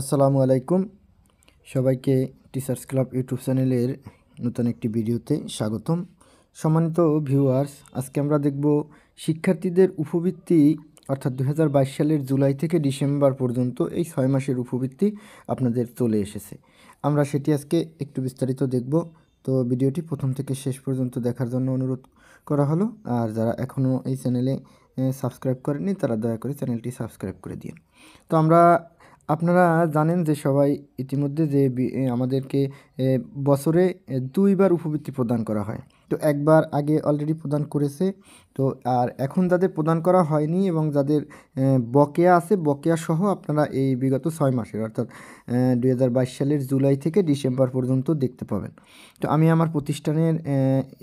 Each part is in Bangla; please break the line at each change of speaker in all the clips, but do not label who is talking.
আসসালামু আলাইকুম সবাইকে টিচার্স ক্লাব ইউটিউব চ্যানেলের নতুন একটি ভিডিওতে স্বাগতম সম্মানিত ভিউয়ার্স আজকে আমরা দেখব শিক্ষার্থীদের উপবৃত্তি অর্থাৎ দু সালের জুলাই থেকে ডিসেম্বর পর্যন্ত এই ছয় মাসের উপবৃত্তি আপনাদের চলে এসেছে আমরা সেটি আজকে একটু বিস্তারিত দেখব তো ভিডিওটি প্রথম থেকে শেষ পর্যন্ত দেখার জন্য অনুরোধ করা হলো আর যারা এখনও এই চ্যানেলে সাবস্ক্রাইব করেনি তারা দয়া করে চ্যানেলটি সাবস্ক্রাইব করে দিন তো আমরা আপনারা জানেন যে সবাই ইতিমধ্যে যে আমাদেরকে বছরে দুইবার উপবৃত্তি প্রদান করা হয় তো একবার আগে অলরেডি প্রদান করেছে তো আর এখন যাদের প্রদান করা হয়নি এবং যাদের বকেয়া আছে বকেয়া সহ আপনারা এই বিগত ছয় মাসের অর্থাৎ দুই সালের জুলাই থেকে ডিসেম্বর পর্যন্ত দেখতে পাবেন তো আমি আমার প্রতিষ্ঠানের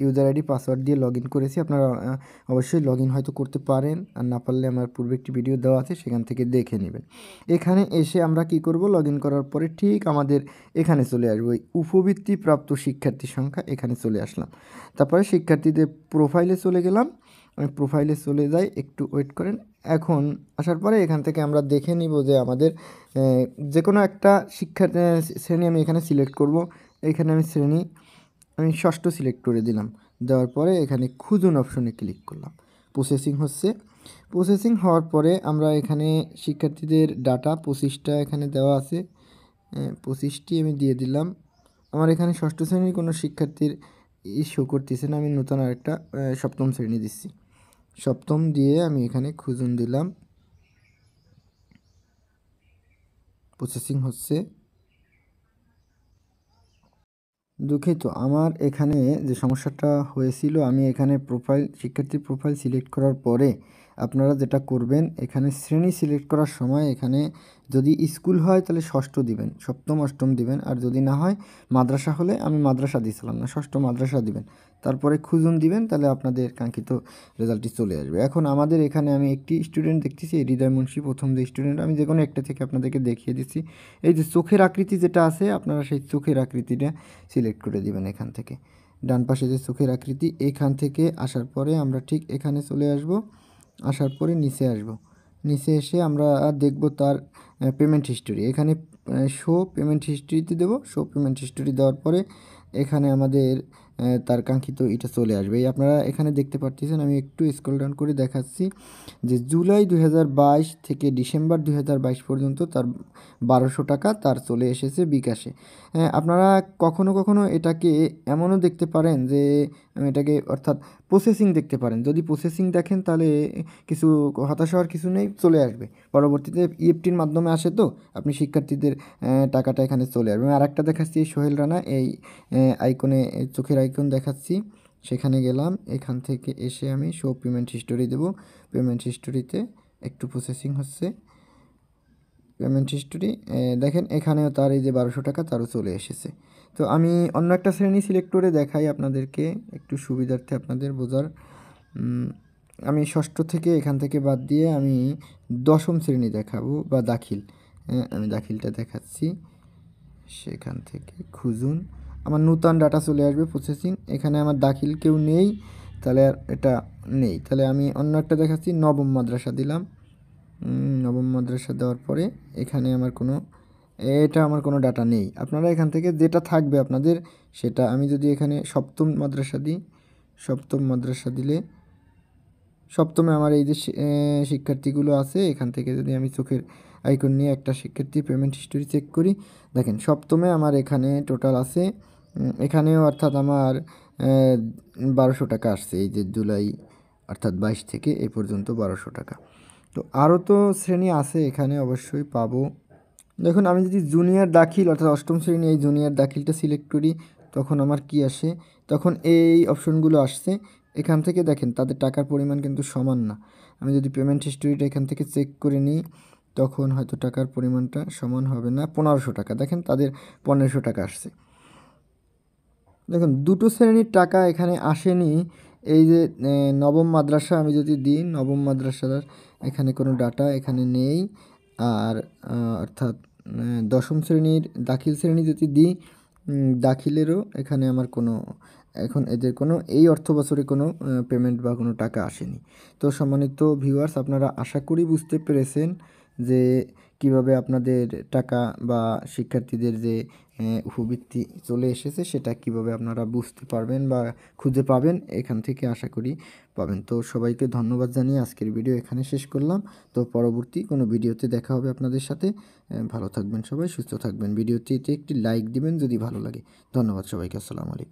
ইউজার আইডি পাসওয়ার্ড দিয়ে লগ করেছি আপনারা অবশ্যই লগ হয়তো করতে পারেন আর না পারলে আমার পূর্বে একটি ভিডিও দেওয়া আছে সেখান থেকে দেখে নেবেন এখানে এসে আমরা কি করব লগ করার পরে ঠিক আমাদের এখানে চলে আসবো ওই উপবৃত্তিপ্রাপ্ত শিক্ষার্থী সংখ্যা এখানে চলে আসলাম তারপরে শিক্ষার্থীদের প্রোফাইলে চলে গেলাম আমি প্রোফাইলে চলে যাই একটু ওয়েট করেন এখন আসার পরে এখান থেকে আমরা দেখে নিব যে আমাদের যে কোনো একটা শিক্ষা শ্রেণী আমি এখানে সিলেক্ট করব এখানে আমি শ্রেণী আমি ষষ্ঠ সিলেক্ট করে দিলাম দেওয়ার পরে এখানে খুঁজুন অপশনে ক্লিক করলাম প্রসেসিং হচ্ছে প্রসেসিং হওয়ার পরে আমরা এখানে শিক্ষার্থীদের ডাটা পঁচিশটা এখানে দেওয়া আছে পঁচিশটি আমি দিয়ে দিলাম আমার এখানে ষষ্ঠ শ্রেণীর কোনো শিক্ষার্থীর ই শো করতেছে না আমি নতুন আরেকটা সপ্তম শ্রেণী দিচ্ছি সপ্তম দিয়ে আমি এখানে খুঁজুন দিলাম প্রসেসিং হচ্ছে দুঃখিত আমার এখানে যে সমস্যাটা হয়েছিল আমি এখানে প্রোফাইল শিক্ষার্থীর প্রোফাইল সিলেক্ট করার পরে আপনারা যেটা করবেন এখানে শ্রেণী সিলেক্ট করার সময় এখানে যদি স্কুল হয় তাহলে ষষ্ঠ দিবেন সপ্তম অষ্টম দিবেন আর যদি না হয় মাদ্রাসা হলে আমি মাদ্রাসা দিয়েছিলাম না ষষ্ঠ মাদ্রাসা দিবেন তারপরে খুঁজুন দিবেন তাহলে আপনাদের কাঙ্ক্ষিত রেজাল্টটি চলে আসবে এখন আমাদের এখানে আমি একটি স্টুডেন্ট দেখতেছি হৃদয় মুন্সী প্রথম যে স্টুডেন্ট আমি যে কোনো একটা থেকে আপনাদেরকে দেখিয়ে দিচ্ছি এই যে চোখের আকৃতি যেটা আছে আপনারা সেই চোখের আকৃতিটা সিলেক্ট করে দিবেন এখান থেকে ডান পাশে যে চোখের আকৃতি এখান থেকে আসার পরে আমরা ঠিক এখানে চলে আসবো আসার পরে নিচে আসব নিচে এসে আমরা দেখব তার পেমেন্ট হিস্টোরি এখানে শো পেমেন্ট হিস্টরিতে দেবো শো পেমেন্ট হিস্টোরি দেওয়ার পরে এখানে আমাদের তার কাঙ্ক্ষিত এটা চলে আসবে এই আপনারা এখানে দেখতে পাচ্ছেন আমি একটু স্ক্রল ডাউন করে দেখাচ্ছি যে জুলাই দুই থেকে ডিসেম্বর দুই পর্যন্ত তার বারোশো টাকা তার চলে এসেছে বিকাশে আপনারা কখনো কখনো এটাকে এমনও দেখতে পারেন যে এটাকে অর্থাৎ প্রসেসিং দেখতে পারেন যদি প্রসেসিং দেখেন তাহলে কিছু হতাশ হওয়ার কিছু নেই চলে আসবে পরবর্তীতে ইএফটির e মাধ্যমে আসে তো আপনি শিক্ষার্থীদের টাকাটা এখানে চলে আসবে আর একটা দেখাচ্ছি সোহেল রানা এই আইকনে চোখের আইকন আইকন দেখাচ্ছি সেখানে গেলাম এখান থেকে এসে আমি শো পেমেন্ট হিস্টোরি দেব পেমেন্ট হিস্টোরিতে একটু প্রসেসিং হচ্ছে পেমেন্ট হিস্টোরি দেখেন এখানেও তার এই যে বারোশো টাকা তারও চলে এসেছে তো আমি অন্য একটা শ্রেণী সিলেক্ট করে দেখাই আপনাদেরকে একটু সুবিধার্থে আপনাদের বোঝার আমি ষষ্ঠ থেকে এখান থেকে বাদ দিয়ে আমি দশম শ্রেণী দেখাবো বা দাখিল হ্যাঁ আমি দাখিলটা দেখাচ্ছি সেখান থেকে খুঁজুন আমার নূতন ডাটা চলে আসবে প্রসেসিং এখানে আমার দাখিল কেউ নেই তাহলে আর এটা নেই তাহলে আমি অন্য একটা দেখাচ্ছি নবম মাদ্রাসা দিলাম নবম মাদ্রাসা দেওয়ার পরে এখানে আমার কোনো এটা আমার কোনো ডাটা নেই আপনারা এখান থেকে যেটা থাকবে আপনাদের সেটা আমি যদি এখানে সপ্তম মাদ্রাসা দিই সপ্তম মাদ্রাসা দিলে সপ্তমে আমার এই যে শিক্ষার্থীগুলো আছে এখান থেকে যদি আমি চোখের আইকন নিয়ে একটা শিক্ষার্থী পেমেন্ট হিস্টোরি চেক করি দেখেন সপ্তমে আমার এখানে টোটাল আছে এখানেও অর্থাৎ আমার বারোশো টাকা আসছে এই যে জুলাই অর্থাৎ বাইশ থেকে এ পর্যন্ত বারোশো টাকা তো আরও তো শ্রেণী আছে এখানে অবশ্যই পাবো দেখুন আমি যদি জুনিয়র দাখিল অর্থাৎ অষ্টম শ্রেণী এই জুনিয়র দাখিলটা সিলেক্ট করি তখন আমার কি আসে তখন এই অপশনগুলো আসছে এখান থেকে দেখেন তাদের টাকার পরিমাণ কিন্তু সমান না আমি যদি পেমেন্ট হিস্টোরিটা এখান থেকে চেক করে নিই তখন হয়তো টাকার পরিমাণটা সমান হবে না পনেরোশো টাকা দেখেন তাদের পনেরোশো টাকা আসছে দেখুন দুটো শ্রেণীর টাকা এখানে আসেনি এই যে নবম মাদ্রাসা আমি যদি দিই নবম মাদ্রাসার এখানে কোনো ডাটা এখানে নেই আর অর্থাৎ দশম শ্রেণীর দাখিল শ্রেণী যদি দিই দাখিলেরও এখানে আমার কোনো এখন এদের কোনো এই অর্থ বছরে কোনো পেমেন্ট বা কোনো টাকা আসেনি তো সম্মানিত ভিউয়ার্স আপনারা আশা করি বুঝতে পেরেছেন যে কিভাবে আপনাদের টাকা বা শিক্ষার্থীদের যে উপবৃত্তি চলে এসেছে সেটা কিভাবে আপনারা বুঝতে পারবেন বা খুঁজে পাবেন এখান থেকে আশা করি পাবেন তো সবাইকে ধন্যবাদ জানিয়ে আজকের ভিডিও এখানে শেষ করলাম তো পরবর্তী কোনো ভিডিওতে দেখা হবে আপনাদের সাথে ভালো থাকবেন সবাই সুস্থ থাকবেন ভিডিওটিতে একটি লাইক দিবেন যদি ভালো লাগে ধন্যবাদ সবাইকে আসসালামু আলাইকুম